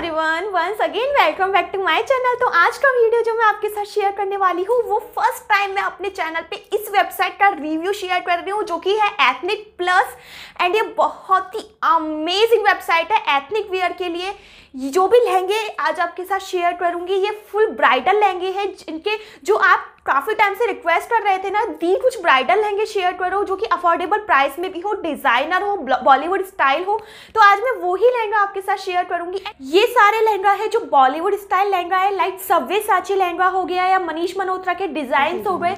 everyone once again welcome back to my channel तो आज का वीडियो जो मैं आपके साथ शेयर करने वाली हूँ वो फर्स्ट टाइम मैं अपने चैनल पे इस वेबसाइट का रिव्यू शेयर कर रही हूँ जो कि है एथनिक प्लस एंड ये बहुत ही अमेजिंग वेबसाइट है एथनिक वियर के लिए जो भी लहंगे आज आपके साथ शेयर करूंगी ये फुल ब्राइडल लहंगे हैं जिनके जो आप काफ़ी टाइम से रिक्वेस्ट कर रहे थे ना दी कुछ ब्राइडल लहंगे शेयर करो जो कि अफोर्डेबल प्राइस में भी हो डिज़ाइनर हो बॉलीवुड स्टाइल हो तो आज मैं वही लहंगा आपके साथ शेयर करूंगी ये सारे लहंगा है जो बॉलीवुड स्टाइल लहंगा है लाइक सब्वे साची लहंगा हो गया या मनीष मल्होत्रा के डिज़ाइन हो गए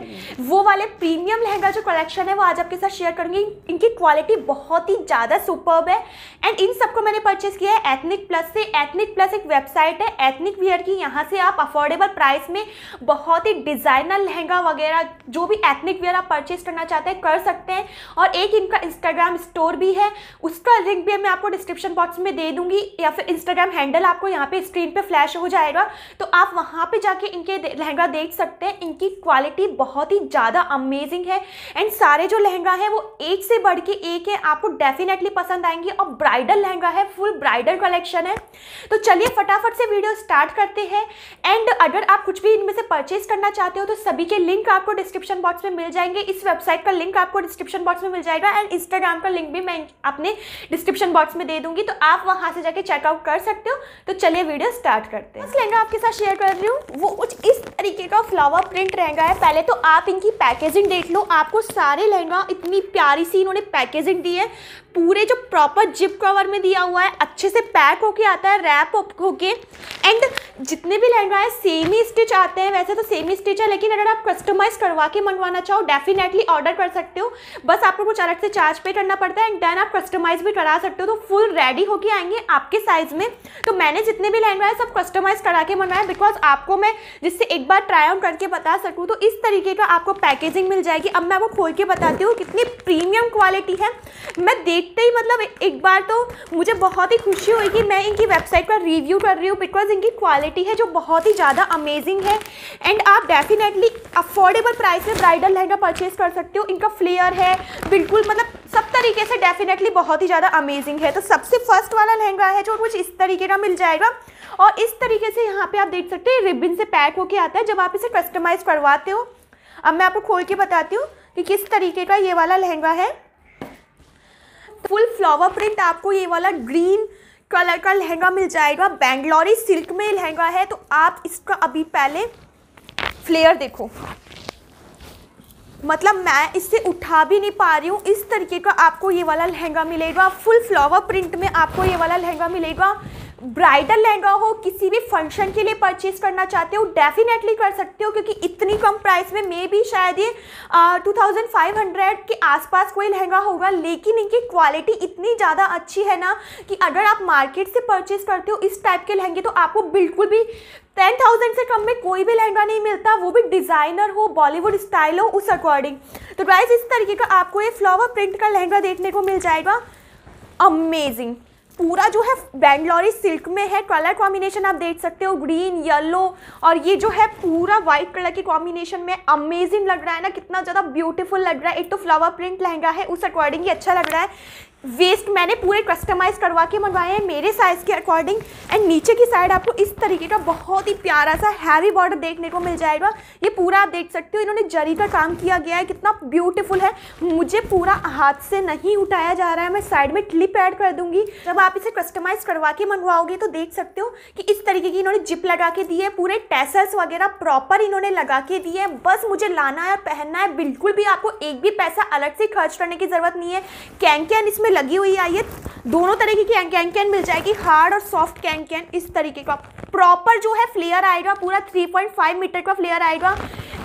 वो वाले प्रीमियम लहंगा जो कलेक्शन है वो आज आपके साथ शेयर करूंगी इनकी क्वालिटी बहुत ही ज़्यादा सुपर है एंड इन सबको मैंने परचेस किया है एथनिक प्लस से एथनिक प्लस एक वेबसाइट है एथनिक वियर की यहाँ से आप अफोर्डेबल प्राइस में बहुत ही डिज़ाइनर लहंगा वगैरह जो भी एथनिक वियर आप परचेज करना चाहते हैं कर सकते हैं और एक इनका इंस्टाग्राम स्टोर भी है उसका लिंक भी मैं आपको डिस्क्रिप्शन बॉक्स में दे दूंगी या फिर इंस्टाग्राम हैंडल आपको यहाँ पे स्क्रीन पे फ्लैश हो जाएगा तो आप वहाँ पे जाके इनके लहंगा देख सकते हैं इनकी क्वालिटी बहुत ही ज़्यादा अमेजिंग है एंड सारे जो लहंगा है वो एक से बढ़ के एक है आपको डेफिनेटली पसंद आएंगे और ब्राइडल लहंगा है फुल ब्राइडल कलेक्शन है तो चलिए फटाफट से वीडियो स्टार्ट करते हैं एंड अगर आप कुछ भी इनमें से परचेज करना चाहते हो तो सभी के लिंक आपको डिस्क्रिप्शन बॉक्स में मिल जाएंगे इस वेबसाइट का लिंक आपको डिस्क्रिप्शन बॉक्स में मिल जाएगा एंड इंस्टाग्राम का लिंक भी मैं अपने डिस्क्रिप्शन बॉक्स में दे दूंगी तो आप वहां से जाके चेकआउट कर सकते हो तो चलिए वीडियो स्टार्ट करते हैं लहंगा आपके साथ शेयर कर रही हूँ वो कुछ इस तरीके का फ्लावर प्रिंट रहेंगे है पहले तो आप इनकी पैकेजिंग देख लो आपको सारे लहंगा इतनी प्यारी सी इन्होंने पैकेजिंग दी है पूरे जो प्रॉपर जिप कवर में दिया हुआ है अच्छे से पैक होके आता है रैप होके एंड जितने भी लहंगा है सेम ही स्टिच आते हैं वैसे तो सेम ही स्टिच है लेकिन अगर आप कस्टमाइज करवा के मंगवाना चाहो डेफिनेटली ऑर्डर कर सकते हो बस आपको कुछ अलग से चार्ज पे करना पड़ता है एंड देन आप कस्टमाइज भी करा सकते हो तो फुल रेडी होके आएंगे आपके साइज़ में तो मैंने जितने भी लहंगा है सब कस्टमाइज करा के मंगवाया बिकॉज आपको मैं जिससे एक बार ट्राई ऑन करके बता सकूँ तो इस तरीके का आपको पैकेजिंग मिल जाएगी अब मैं आपको खोल के बताती हूँ कितनी प्रीमियम क्वालिटी है मैं देख देखते ही मतलब एक बार तो मुझे बहुत ही खुशी हुई कि मैं इनकी वेबसाइट पर रिव्यू कर रही हूँ बिकॉज इनकी क्वालिटी है जो बहुत ही ज़्यादा अमेजिंग है एंड आप डेफिनेटली अफोर्डेबल प्राइस में ब्राइडल लहंगा परचेज कर सकते हो इनका फ्लेयर है बिल्कुल मतलब सब तरीके से डेफिनेटली बहुत ही ज़्यादा अमेजिंग है तो सबसे फर्स्ट वाला लहंगा है जो कुछ इस तरीके का मिल जाएगा और इस तरीके से यहाँ पे आप देख सकते हैं रिबिन से पैक होके आता है जब आप इसे कस्टमाइज़ करवाते हो अब मैं आपको खोल के बताती हूँ कि किस तरीके का ये वाला लहंगा है फुल फ्लावर प्रिंट आपको ये वाला ग्रीन कलर का लहंगा मिल जाएगा बेंगलोरी सिल्क में लहंगा है तो आप इसका अभी पहले फ्लेयर देखो मतलब मैं इससे उठा भी नहीं पा रही हूँ इस तरीके का आपको ये वाला लहंगा मिलेगा फुल फ्लावर प्रिंट में आपको ये वाला लहंगा मिलेगा ब्राइडल लहंगा हो किसी भी फंक्शन के लिए परचेज करना चाहते हो डेफिनेटली कर सकते हो क्योंकि इतनी कम प्राइस में मे भी शायद ये टू थाउजेंड फाइव हंड्रेड के आसपास कोई लहंगा होगा लेकिन इनकी क्वालिटी इतनी ज़्यादा अच्छी है ना कि अगर आप मार्केट से परचेज करते हो इस टाइप के लहंगे तो आपको बिल्कुल भी टेन थाउजेंड से कम में कोई भी लहंगा नहीं मिलता वो भी डिज़ाइनर हो बॉलीवुड स्टाइल हो उस अकॉर्डिंग तो प्राइस इस तरीके का आपको ये फ्लावर प्रिंट का लहंगा देखने को मिल जाएगा अमेजिंग पूरा जो है बैंगलोरी सिल्क में है कलर कॉम्बिनेशन आप देख सकते हो ग्रीन येलो और ये जो है पूरा व्हाइट कलर की कॉम्बिनेशन में अमेजिंग लग रहा है ना कितना ज़्यादा ब्यूटीफुल लग रहा है एक तो फ्लावर प्रिंट लहंगा है उस अकॉर्डिंग ही अच्छा लग रहा है वेस्ट मैंने पूरे कस्टमाइज करवा के मंगवाए हैं मेरे साइज़ के अकॉर्डिंग एंड नीचे की साइड आपको इस तरीके का बहुत ही प्यारा सा हैवी बॉर्डर देखने को मिल जाएगा ये पूरा आप देख सकते हो इन्होंने जरी का काम किया गया है कितना ब्यूटीफुल है मुझे पूरा हाथ से नहीं उठाया जा रहा है मैं साइड में क्लिप ऐड कर दूंगी जब आप इसे कस्टमाइज़ करवा के मंगवाओगे तो देख सकते हो कि इस तरीके की इन्होंने जिप लगा के दी है पूरे टेसल्स वगैरह प्रॉपर इन्होंने लगा के दिए है बस मुझे लाना है पहनना है बिल्कुल भी आपको एक भी पैसा अलग से खर्च करने की ज़रूरत नहीं है कैंकैन इसमें लगी हुई है ये दोनों तरीके की कैन कैन मिल जाएगी हार्ड और सॉफ्ट कैन इस तरीके का प्रॉपर जो है फ्लेयर आएगा पूरा 3.5 मीटर का फ्लेयर आएगा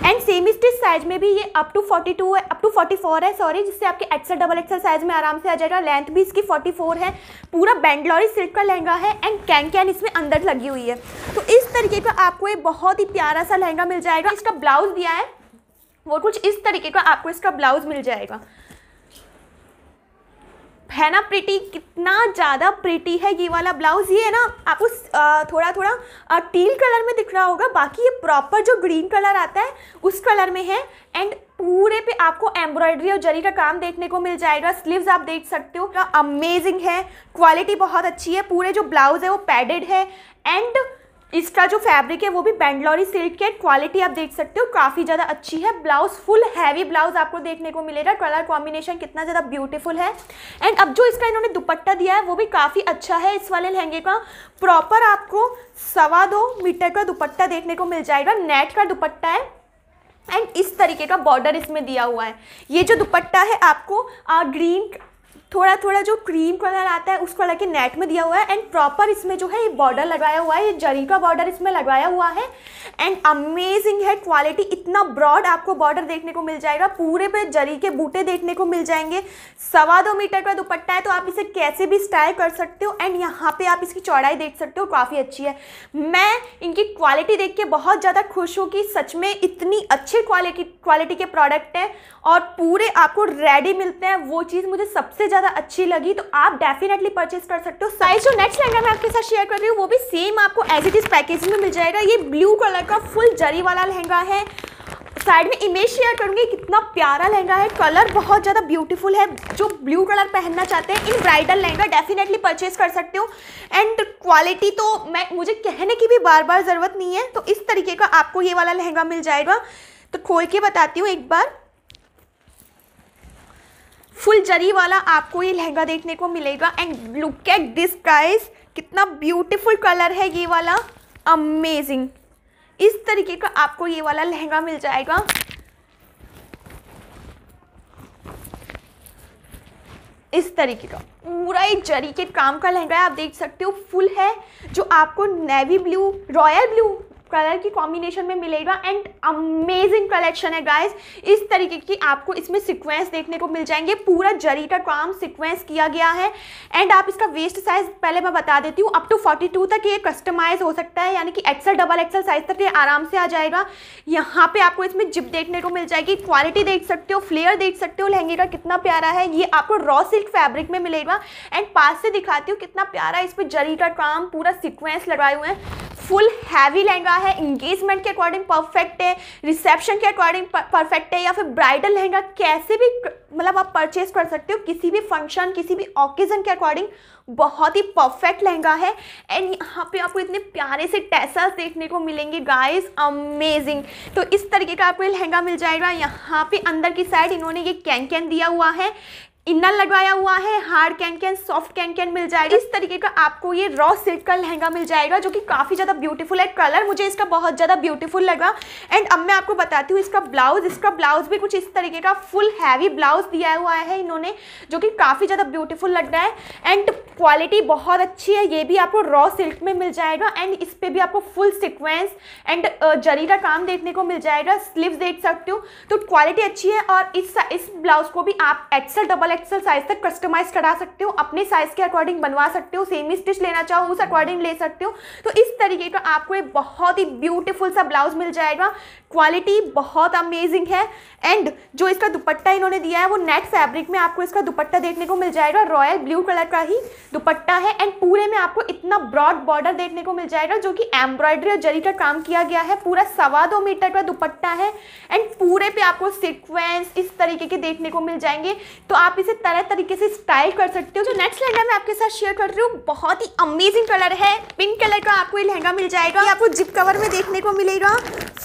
एंड सेम स्टिच साइज में भी ये अप टू 42 है अप टू 44 है सॉरी जिससे आपके एक्सल डबल एक्सल साइज में आराम से आ जाएगा लेंथ भी इसकी 44 है पूरा बैंगलोरी सिल्क का लहंगा है एंड कैंकैन इसमें अंदर लगी हुई है तो इस तरीके का आपको एक बहुत ही प्यारा सा लहंगा मिल जाएगा इसका ब्लाउज दिया है वो कुछ इस तरीके का आपको इसका ब्लाउज मिल जाएगा है ना प्रिटी कितना ज़्यादा प्रिटी है ये वाला ब्लाउज़ ये है ना आपको थोड़ा थोड़ा टील कलर में दिख रहा होगा बाकी ये प्रॉपर जो ग्रीन कलर आता है उस कलर में है एंड पूरे पे आपको एम्ब्रॉयडरी और जरी का काम देखने को मिल जाएगा स्लीव्स आप देख सकते हो अमेजिंग है क्वालिटी बहुत अच्छी है पूरे जो ब्लाउज़ है वो पैडेड है एंड इसका जो फैब्रिक है वो भी बेंगलोरी सिल्क के क्वालिटी आप देख सकते हो काफ़ी ज़्यादा अच्छी है ब्लाउज फुल हैवी ब्लाउज आपको देखने को मिलेगा कलर कॉम्बिनेशन कितना ज़्यादा ब्यूटीफुल है एंड अब जो इसका इन्होंने दुपट्टा दिया है वो भी काफ़ी अच्छा है इस वाले लहंगे का प्रॉपर आपको सवा दो मीटर का दुपट्टा देखने को मिल जाएगा नेट का दुपट्टा है एंड इस तरीके का बॉर्डर इसमें दिया हुआ है ये जो दुपट्टा है आपको ग्रीन थोड़ा थोड़ा जो क्रीम कलर आता है उस कलर के नेट में दिया हुआ है एंड प्रॉपर इसमें जो है ये बॉर्डर लगाया हुआ है ये जरी का बॉर्डर इसमें लगाया हुआ है एंड अमेजिंग है क्वालिटी इतना ब्रॉड आपको बॉर्डर देखने को मिल जाएगा पूरे पे जरी के बूटे देखने को मिल जाएंगे सवा दो मीटर का दुपट्टा है तो आप इसे कैसे भी स्टाइल कर सकते हो एंड यहाँ पर आप इसकी चौड़ाई देख सकते हो काफ़ी अच्छी है मैं इनकी क्वालिटी देख के बहुत ज़्यादा खुश हूँ कि सच में इतनी अच्छी क्वालिटी क्वालिटी के प्रोडक्ट हैं और पूरे आपको रेडी मिलते हैं वो चीज़ मुझे सबसे ज़्यादा अच्छी लगी तो आप डेफिनेटली परचेज कर सकते हो साइज जो नेक्स्ट लहंगा मैं आपके साथ शेयर कर रही हूँ वो भी सेम आपको एज इट इज़ पैकेजिंग में मिल जाएगा ये ब्लू कलर का फुल जरी वाला लहंगा है साइड में इमेज शेयर करूंगी कितना प्यारा लहंगा है कलर बहुत ज़्यादा ब्यूटीफुल है जो ब्लू कलर पहनना चाहते हैं इन ब्राइडल लहंगा डेफिनेटली परचेज कर सकते हो एंड क्वालिटी तो मैं मुझे कहने की भी बार बार ज़रूरत नहीं है तो इस तरीके का आपको ये वाला लहंगा मिल जाएगा तो खोल के बताती हूँ एक बार फुल जरी वाला आपको ये लहंगा देखने को मिलेगा and look at this price कितना ब्यूटीफुल कलर है ये वाला अमेजिंग इस तरीके का आपको ये वाला लहंगा मिल जाएगा इस तरीके का पूरा एक जरी के काम का लहंगा है आप देख सकते हो फुल है जो आपको navy blue royal blue colour की कॉम्बिनेशन में मिलेगा एंड अमेजिंग कलेक्शन है गाइस इस तरीके की आपको इसमें सिक्वेंस देखने को मिल जाएंगे पूरा जरी का काम सिक्वेंस किया गया है एंड आप इसका वेस्ट साइज पहले मैं बता देती हूँ अप टू फोर्टी टू तक ये कस्टमाइज हो सकता है यानी कि एक्सल डबल एक्सल साइज तक ये आराम से आ जाएगा यहाँ पे आपको इसमें जिप देखने को मिल जाएगी क्वालिटी देख सकते हो फ्लेयर देख सकते हो लहंगे का कितना प्यारा है ये आपको रॉ सिल्क फैब्रिक में मिलेगा एंड पास से दिखाती हूँ कितना प्यारा इसमें जरी का काम पूरा सिक्वेंस लगाए हुए हैं फुल हैवी लहंगा है इंगेजमेंट के अकॉर्डिंग परफेक्ट है रिसेप्शन के अकॉर्डिंग परफेक्ट है या फिर ब्राइडल लहंगा कैसे भी मतलब आप परचेज कर सकते हो किसी भी फंक्शन किसी भी ओकेजन के अकॉर्डिंग बहुत ही परफेक्ट लहंगा है एंड यहाँ पे आपको इतने प्यारे से टैसल्स देखने को मिलेंगे गाइस अमेजिंग तो इस तरीके का आपको लहंगा मिल जाएगा यहाँ पे अंदर की साइड इन्होंने ये कैन कैन दिया हुआ है इन्ना लगवाया हुआ है हार्ड कैंकैन सॉफ्ट कैंकैन मिल जाएगा इस तरीके का आपको ये रॉ सिल्क का लहंगा मिल जाएगा जो कि काफ़ी ज़्यादा ब्यूटीफुल है कलर मुझे इसका बहुत ज़्यादा ब्यूटीफुल लगा एंड अब मैं आपको बताती हूँ इसका ब्लाउज इसका ब्लाउज भी कुछ इस तरीके का फुल हैवी ब्लाउज दिया हुआ है इन्होंने जो कि काफ़ी ज़्यादा ब्यूटीफुल लग रहा है एंड क्वालिटी बहुत अच्छी है ये भी आपको रॉ सिल्क में मिल जाएगा एंड इस पर भी आपको फुल सिक्वेंस एंड जरी का काम देखने को मिल जाएगा स्लीव देख सकते हो तो क्वालिटी अच्छी है और इस इस ब्लाउज को भी आप एक्सल डबल एक्सल साइज तक कस्टमाइज करा सकते हो अपने साइज के अकॉर्डिंग बनवा सकते हो सेमी स्टिच लेना चाहो उस अकॉर्डिंग ले सकते हो तो इस तरीके का आपको एक बहुत ही ब्यूटीफुल सा ब्लाउज मिल जाएगा क्वालिटी बहुत अमेजिंग है एंड जो इसका दुपट्टा इन्होंने दिया है वो नेट फैब्रिक में आपको इसका दुपट्टा देखने को मिल जाएगा रॉयल ब्लू कलर का ही दुपट्टा है एंड पूरे में आपको इतना ब्रॉड बॉर्डर देखने को मिल जाएगा जो कि एम्ब्रॉयडरी और जरी का काम किया गया है पूरा सवा दो मीटर का दुपट्टा है एंड पूरे पे आपको सिक्वेंस इस तरीके के देखने को मिल जाएंगे तो आप इसे तरह तरीके से स्टाइल कर सकते हो जो तो नेक्स्ट लहंगा मैं आपके साथ शेयर कर रही हूँ बहुत ही अमेजिंग कलर है पिंक कलर का आपको ये लहंगा मिल जाएगा आपको जिप कवर में देखने को मिलेगा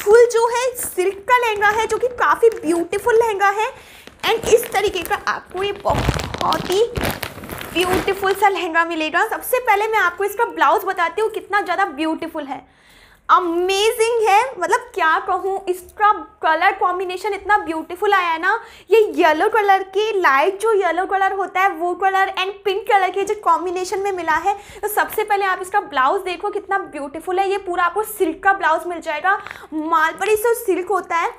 फुल जो है सिल्क का लहंगा है जो कि काफ़ी ब्यूटीफुल लहंगा है एंड इस तरीके का आपको ये बहुत ही ब्यूटीफुल सा लहंगा मिलेगा सबसे पहले मैं आपको इसका ब्लाउज़ बताती हूँ कितना ज़्यादा ब्यूटीफुल है अमेजिंग है मतलब क्या कहूँ इसका कलर कॉम्बिनेशन इतना ब्यूटीफुल आया है ना ये येलो कलर की लाइट जो येलो कलर होता है वो कलर एंड पिंक कलर के जो कॉम्बिनेशन में मिला है तो सबसे पहले आप इसका ब्लाउज देखो कितना ब्यूटीफुल है ये पूरा आपको सिल्क का ब्लाउज मिल जाएगा मालपरी से सिल्क होता है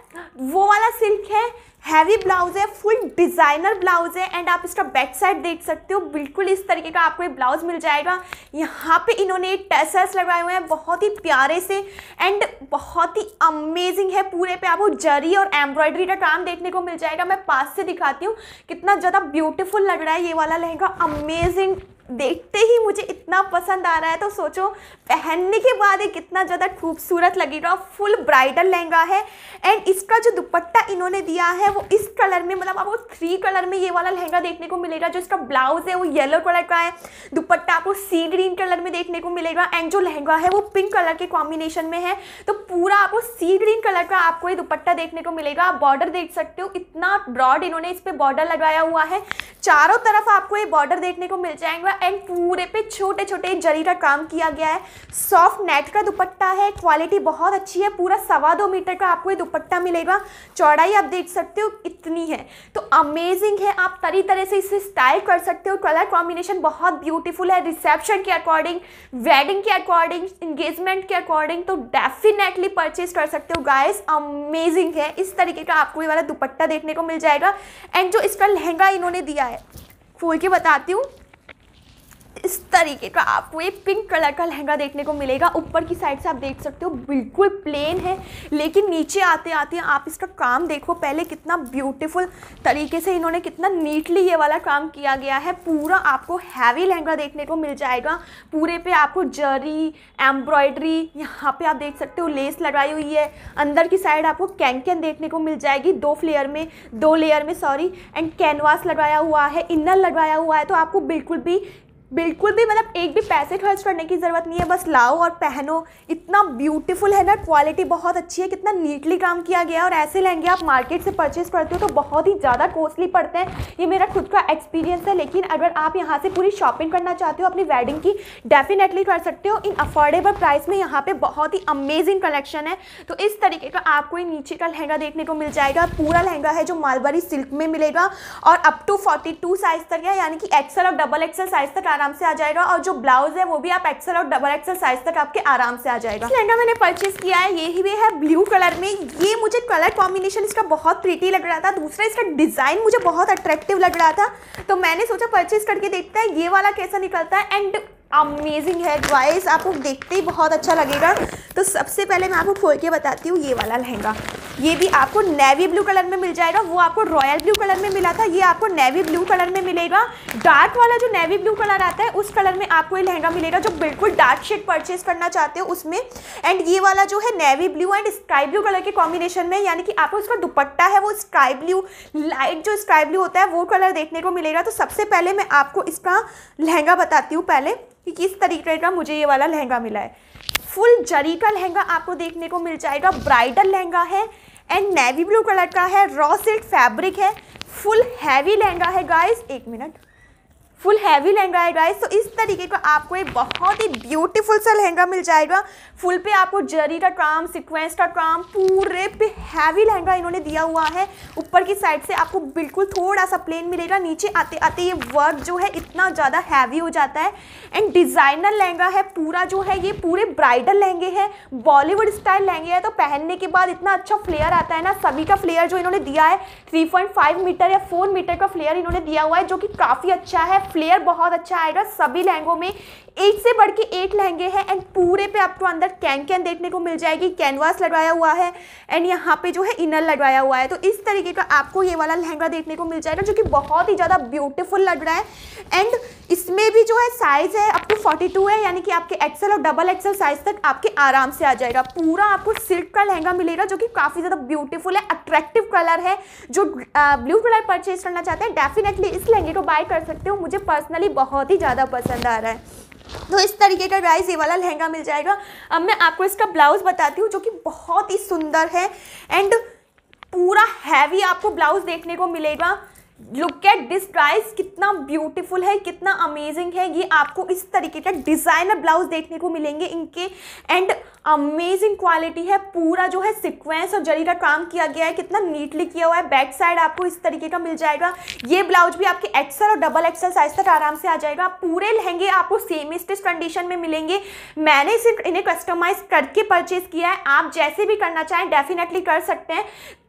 वो वाला सिल्क है हैवी ब्लाउज है फुल डिज़ाइनर ब्लाउज है एंड आप इसका बैक साइड देख सकते हो बिल्कुल इस तरीके का आपको ये ब्लाउज मिल जाएगा यहाँ पे इन्होंने टसल्स लगाए हुए हैं बहुत ही प्यारे से एंड बहुत ही अमेजिंग है पूरे पे आपको जरी और एम्ब्रॉयडरी का काम देखने को मिल जाएगा मैं पास से दिखाती हूँ कितना ज़्यादा ब्यूटिफुल लग रहा है ये वाला लहंगा अमेजिंग देखते ही मुझे इतना पसंद आ रहा है तो सोचो पहनने के बाद ये कितना ज़्यादा खूबसूरत लगेगा फुल ब्राइडल लहंगा है एंड इसका जो दुपट्टा इन्होंने दिया है वो इस कलर में मतलब आपको थ्री कलर में ये वाला लहंगा देखने को मिलेगा जो इसका ब्लाउज है वो येलो कलर का है दुपट्टा आपको सी ग्रीन कलर में देखने को मिलेगा एंड जो लहंगा है वो पिंक कलर के कॉम्बिनेशन में है तो पूरा आपको सी ग्रीन कलर का आपको ये दुपट्टा देखने को मिलेगा आप बॉर्डर देख सकते हो इतना ब्रॉड इन्होंने इस पर बॉर्डर लगाया हुआ है चारों तरफ आपको ये बॉर्डर देखने को मिल जाएगा एंड पूरे पे छोटे छोटे जरी का काम किया गया है सॉफ्ट नेट का दुपट्टा है क्वालिटी बहुत अच्छी है पूरा सवा दो मीटर का आपको ये दुपट्टा मिलेगा चौड़ाई आप देख सकते हो इतनी है तो अमेजिंग है आप तरी तरह से इसे स्टाइल कर सकते हो कलर कॉम्बिनेशन बहुत ब्यूटीफुल है रिसेप्शन के अकॉर्डिंग वेडिंग के अकॉर्डिंग इंगेजमेंट के अकॉर्डिंग तो डेफिनेटली परचेज कर सकते हो गाइस अमेजिंग है इस तरीके का आपको ये वाला दुपट्टा देखने को मिल जाएगा एंड जो इसका लहंगा इन्होंने दिया है खोल के बताती हूँ इस तरीके का आपको एक पिंक कलर का लहंगा देखने को मिलेगा ऊपर की साइड से आप देख सकते हो बिल्कुल प्लेन है लेकिन नीचे आते आते आप इसका काम देखो पहले कितना ब्यूटीफुल तरीके से इन्होंने कितना नीटली ये वाला काम किया गया है पूरा आपको हैवी लहंगा देखने को मिल जाएगा पूरे पे आपको जरी एम्ब्रॉयडरी यहाँ पे आप देख सकते हो लेस लगाई हुई है अंदर की साइड आपको कैंकन देखने को मिल जाएगी दो फ्लेयर में दो लेयर में सॉरी एंड कैनवास लगाया हुआ है इनर लगाया हुआ है तो आपको बिल्कुल भी बिल्कुल भी मतलब एक भी पैसे खर्च करने की ज़रूरत नहीं है बस लाओ और पहनो इतना ब्यूटीफुल है ना क्वालिटी बहुत अच्छी है कितना नीटली काम किया गया और ऐसे लहंगे आप मार्केट से परचेज करते हो तो बहुत ही ज़्यादा कॉस्टली पड़ते हैं ये मेरा खुद का एक्सपीरियंस है लेकिन अगर आप यहाँ से पूरी शॉपिंग करना चाहते हो अपनी वेडिंग की डेफिनेटली कर सकते हो इन अफोर्डेबल प्राइस में यहाँ पर बहुत ही अमेजिंग कलेक्शन है तो इस तरीके का आपको ये नीचे का लहंगा देखने को मिल जाएगा पूरा लहंगा है जो मालवारी सिल्क में मिलेगा और अप टू फोर्टी साइज़ तक है यानी कि एक्सल और डबल एक्सल साइज़ तक आ आराम से आ जाएगा और जो ब्लाउज है वो भी आप एक्सल और डबल एक्सल साइज तक आपके आराम से आ जाएगा लहंगा मैंने परचेज किया है ये भी है ब्लू कलर में ये मुझे कलर कॉम्बिनेशन इसका बहुत प्रीटी लग रहा था दूसरा इसका डिज़ाइन मुझे बहुत अट्रैक्टिव लग रहा था तो मैंने सोचा परचेज करके देखता है ये वाला कैसा निकलता है एंड अमेजिंग है गाइस आपको देखते ही बहुत अच्छा लगेगा तो सबसे पहले मैं आपको खोल के बताती हूँ ये वाला लहंगा ये भी आपको नेवी ब्लू कलर में मिल जाएगा वो आपको रॉयल ब्लू कलर में मिला था ये आपको नेवी ब्लू कलर में मिलेगा डार्क वाला जो नेवी ब्लू कलर आता है उस कलर में आपको ये लहंगा मिलेगा जो बिल्कुल डार्क शेड परचेज करना चाहते हो उसमें एंड ये वाला जो है navy blue and sky blue colour के कॉम्बिनेशन में यानी कि आपको इसका दुपट्टा है वो स्काई ब्लू लाइट जो स्काई ब्लू होता है वो कलर देखने को मिलेगा तो सबसे पहले मैं आपको इसका लहंगा बताती हूँ पहले कि किस तरीके का मुझे ये वाला लहंगा मिला है फुल जरी का लहंगा आपको देखने को मिल जाएगा ब्राइडल लहंगा है एंड नेवी ब्लू कलर का है रॉ सिल्क फैब्रिक है फुल हैवी लहंगा है गाइस एक मिनट फुल हैवी लहंगा है गाइस तो इस तरीके का आपको एक बहुत ही ब्यूटीफुल सा लहंगा मिल जाएगा फुल पे आपको जरी का काम सिक्वेंस का काम पूरे पे हैवी लहंगा इन्होंने दिया हुआ है ऊपर की साइड से आपको बिल्कुल थोड़ा सा प्लेन मिलेगा नीचे आते आते ये वर्क जो है इतना ज़्यादा हैवी हो जाता है एंड डिज़ाइनर लहंगा है पूरा जो है ये पूरे ब्राइडल लहंगे हैं बॉलीवुड स्टाइल लहंगे हैं तो पहनने के बाद इतना अच्छा फ्लेयर आता है ना सभी का फ्लेयर जो इन्होंने दिया है फाइव मीटर या फोर मीटर का फ्लेयर इन्होंने दिया हुआ है जो कि काफ़ी अच्छा है फ्लेयर बहुत अच्छा आएगा सभी लहंगों में एट से बढ़ के एट लहंगे हैं एंड पूरे पे आपको अंदर कैन कैन देखने को मिल जाएगी कैनवास लगवाया हुआ है एंड यहाँ पे जो है इनर लगवाया हुआ है तो इस तरीके का आपको ये वाला लहंगा देखने को मिल जाएगा जो कि बहुत ही ज़्यादा ब्यूटीफुल लग रहा है एंड इसमें भी जो है साइज़ है अप टू फोर्टी है यानी कि आपके एक्सल और डबल एक्सल साइज़ तक आपके आराम से आ जाएगा पूरा आपको सिल्क का लहंगा मिलेगा जो कि काफ़ी ज़्यादा ब्यूटीफुल है अट्रैक्टिव कलर है जो ब्लू कलर परचेज करना चाहते हैं डेफिनेटली इस लहंगे को बाय कर सकते हो मुझे पर्सनली बहुत ही ज़्यादा पसंद आ रहा है तो इस तरीके का गाइस ये वाला लहंगा मिल जाएगा अब मैं आपको इसका ब्लाउज़ बताती हूँ जो कि बहुत ही सुंदर है एंड पूरा हैवी आपको ब्लाउज़ देखने को मिलेगा लुक एट दिस प्राइस कितना ब्यूटीफुल है कितना अमेजिंग है ये आपको इस तरीके का डिज़ाइनर ब्लाउज देखने को मिलेंगे इनके एंड अमेजिंग क्वालिटी है पूरा जो है सिक्वेंस और जरी का काम किया गया है कितना नीटली किया हुआ है बैक साइड आपको इस तरीके का मिल जाएगा ये ब्लाउज भी आपके एक्सल और डबल एक्सल साइज तक आराम से आ जाएगा पूरे लहंगे आपको सेम स्टिच कंडीशन में मिलेंगे मैंने सिर्फ इन्हें कस्टमाइज करके परचेज किया है आप जैसे भी करना चाहें डेफिनेटली कर सकते हैं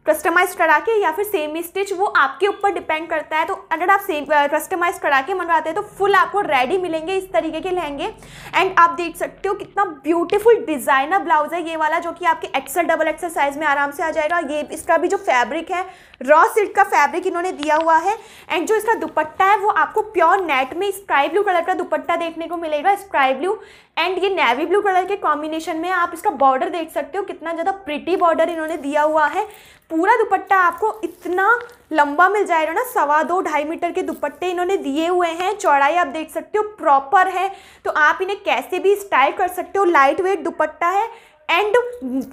कस्टमाइज करा के या फिर सेमी स्टिच वो आपके ऊपर डिपेंड करता है तो अगर आप सेम कस्टमाइज करा के मंगवाते हैं तो फुल आपको रेडी मिलेंगे इस तरीके के लहंगे एंड आप देख सकते हो कितना ब्यूटीफुल डिज़ाइनर ब्लाउज है ये वाला जो कि आपके एक्सल डबल एक्सल साइज में आराम से आ जाएगा ये इसका भी जो फैब्रिक है रॉ सिल्क का फैब्रिक इन्होंने दिया हुआ है एंड जो इसका दुपट्टा है वो आपको प्योर नेट में स्काई ब्लू कलर का दुपट्टा देखने को मिलेगा स्काई ब्लू एंड ये नेवी ब्लू कलर के कॉम्बिनेशन में आप इसका बॉर्डर देख सकते हो कितना ज़्यादा प्रिटी बॉर्डर इन्होंने दिया हुआ है पूरा दुपट्टा आपको इतना लंबा मिल जाएगा ना सवा दो ढाई मीटर के दुपट्टे इन्होंने दिए हुए हैं चौड़ाई आप देख सकते हो प्रॉपर है तो आप इन्हें कैसे भी स्टाइल कर सकते हो लाइट वेट दुपट्टा है एंड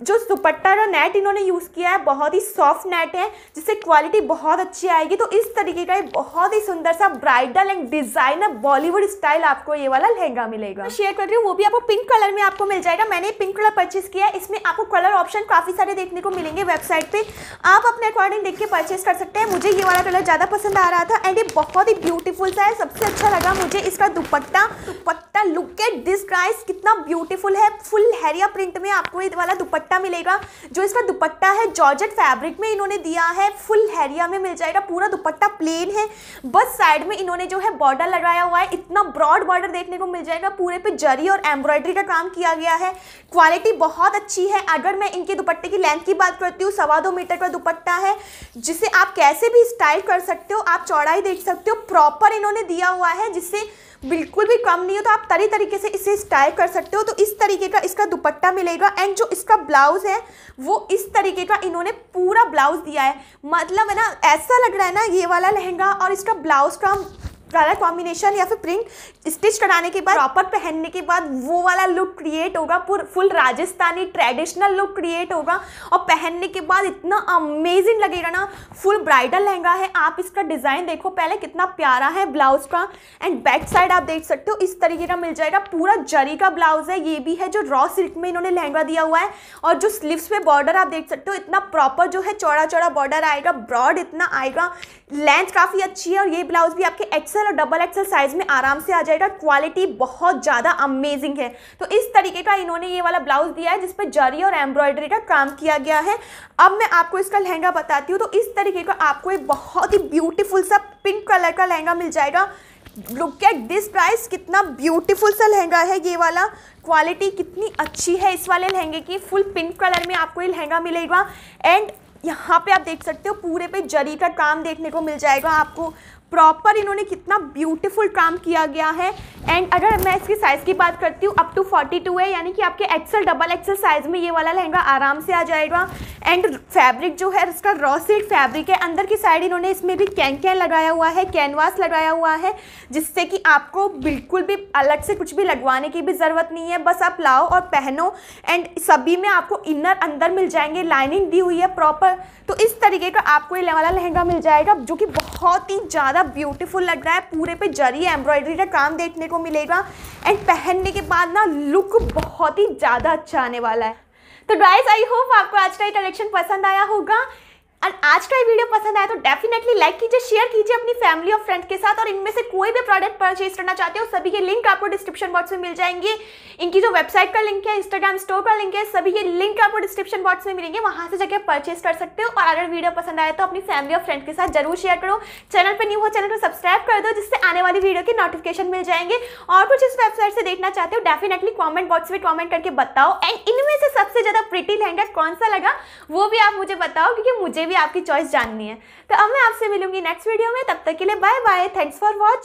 जो दुपट्टा और नेट इन्होंने यूज़ किया है बहुत ही सॉफ्ट नेट है जिससे क्वालिटी बहुत अच्छी आएगी तो इस तरीके का बहुत ही सुंदर सा bridal and designer Bollywood style आपको ये वाला लहंगा मिलेगा शेयर कर रही हूँ वो भी आपको पिंक कलर में आपको मिल जाएगा मैंने पिंक कलर परचेज किया है इसमें आपको कलर ऑप्शन काफ़ी सारे देखने को मिलेंगे वेबसाइट पर आप अपने अकॉर्डिंग देख के परचेज कर सकते हैं मुझे ये वाला कलर ज़्यादा पसंद आ रहा था एंड ये बहुत ही ब्यूटीफुल सा है सबसे अच्छा लगा मुझे इसका dupatta dupatta look at this कितना ब्यूटीफुल है फुल हैरिया प्रिंट में आप आपको ये वाला दुपट्टा मिलेगा जो इसका दुपट्टा है जॉर्जेट फैब्रिक में इन्होंने दिया है फुल हैरिया में मिल जाएगा पूरा दुपट्टा प्लेन है बस साइड में इन्होंने जो है बॉर्डर लगाया हुआ है इतना ब्रॉड बॉर्डर देखने को मिल जाएगा पूरे पे जरी और एम्ब्रॉयडरी का काम किया गया है क्वालिटी बहुत अच्छी है अगर मैं इनके दुपट्टे की लेंथ की बात करती हूँ सवा दो मीटर का दुपट्टा है जिसे आप कैसे भी स्टाइल कर सकते हो आप चौड़ाई देख सकते हो प्रॉपर इन्होंने दिया हुआ है जिससे बिल्कुल भी कम नहीं हो तो आप तरी तरीके से इसे स्टाइल कर सकते हो तो इस तरीके का इसका दुपट्टा मिलेगा एंड जो इसका ब्लाउज़ है वो इस तरीके का इन्होंने पूरा ब्लाउज़ दिया है मतलब है ना ऐसा लग रहा है ना ये वाला लहंगा और इसका ब्लाउज़ का कलर कॉम्बिनेशन या फिर प्रिंट स्टिच कराने के बाद प्रॉपर पहनने के बाद वो वाला लुक क्रिएट होगा full Rajasthani traditional look create होगा और पहनने के बाद इतना अमेजिंग लगेगा ना फुल ब्राइडल लहंगा है आप इसका डिज़ाइन देखो पहले कितना प्यारा है ब्लाउज का एंड बैक साइड आप देख सकते हो इस तरीके का मिल जाएगा पूरा जरी का ब्लाउज है ये भी है जो रॉ सिल्क में इन्होंने लहंगा दिया हुआ है और जो स्लीव्स पे बॉर्डर आप देख सकते हो इतना प्रॉपर जो है चौड़ा चौड़ा बॉर्डर आएगा ब्रॉड इतना आएगा लेंथ काफ़ी अच्छी है और ये ब्लाउज भी आपके एक्सल एक्सएल और डबल एक्सएल साइज में आराम से आ जाएगा क्वालिटी बहुत ज़्यादा अमेजिंग है तो इस तरीके का इन्होंने ये वाला ब्लाउज दिया है जिसपे जरी और एम्ब्रॉयडरी का काम किया गया है अब मैं आपको इसका लहंगा बताती हूँ तो इस तरीके का आपको एक बहुत ही ब्यूटीफुल सा पिंक कलर का लहंगा मिल जाएगा लुक एट दिस प्राइस कितना ब्यूटीफुल सा लहंगा है ये वाला क्वालिटी कितनी अच्छी है इस वाले लहंगे की फुल पिंक कलर में आपको ये लहंगा मिलेगा एंड यहाँ पे आप देख सकते हो पूरे पे जरी का काम देखने को मिल जाएगा आपको प्रॉपर इन्होंने कितना ब्यूटीफुल काम किया गया है एंड अगर मैं इसकी साइज़ की बात करती हूँ अप टू 42 है यानी कि आपके एक्सल डबल एक्सल साइज़ में ये वाला लहंगा आराम से आ जाएगा एंड फैब्रिक जो है इसका रॉ सिल्क फैब्रिक है अंदर की साइड इन्होंने इसमें भी कैन कैन लगाया हुआ है कैनवास लगाया हुआ है जिससे कि आपको बिल्कुल भी अलग से कुछ भी लगवाने की भी ज़रूरत नहीं है बस आप लाओ और पहनो एंड सभी में आपको इनर अंदर मिल जाएंगे लाइनिंग दी हुई है प्रॉपर तो इस तरीके का आपको ये वाला लहंगा मिल जाएगा जो कि बहुत ही ज़्यादा कितना ब्यूटीफुल लग रहा है पूरे पे जरी एम्ब्रॉयडरी का काम देखने को मिलेगा एंड पहनने के बाद ना लुक बहुत ही ज़्यादा अच्छा आने वाला है तो ड्राइज आई होप आपको आज का ये कलेक्शन पसंद आया होगा और आज का ये वीडियो पसंद आया तो डेफिनेटली लाइक कीजिए शेयर कीजिए अपनी फैमिली और फ्रेंड के साथ और इनमें से कोई भी प्रोडक्ट परचेज करना चाहते हो सभी के लिंक आपको डिस्क्रिप्शन बॉक्स में मिल जाएंगे इनकी जो वेबसाइट का लिंक है इंस्टाग्राम स्टोर का लिंक है सभी के लिंक आपको डिस्क्रिप्शन बॉक्स में मिलेंगे वहां से जाकर परचेज कर सकते हो और अगर वीडियो पसंद आया तो अपनी फैमिली और फ्रेंड के साथ जरूर शेयर करो चैनल पर न्यू हो चैनल को सब्सक्राइब कर दो जिससे आने वाली वीडियो के नोटिफिकेशन मिल जाएंगे और कुछ इस वेबसाइट से देखना चाहते हो डेफिनेटली कॉमेंट बॉक्स में कॉमेंट करके बताओ एंड इनमें से सबसे ज़्यादा प्रिटी लहंगा कौन सा लगा वो भी आप मुझे बताओ क्योंकि मुझे भी आपकी चॉइस जाननी है तो अब मैं आपसे मिलूंगी नेक्स्ट वीडियो में तब तक के लिए bye bye thanks for watch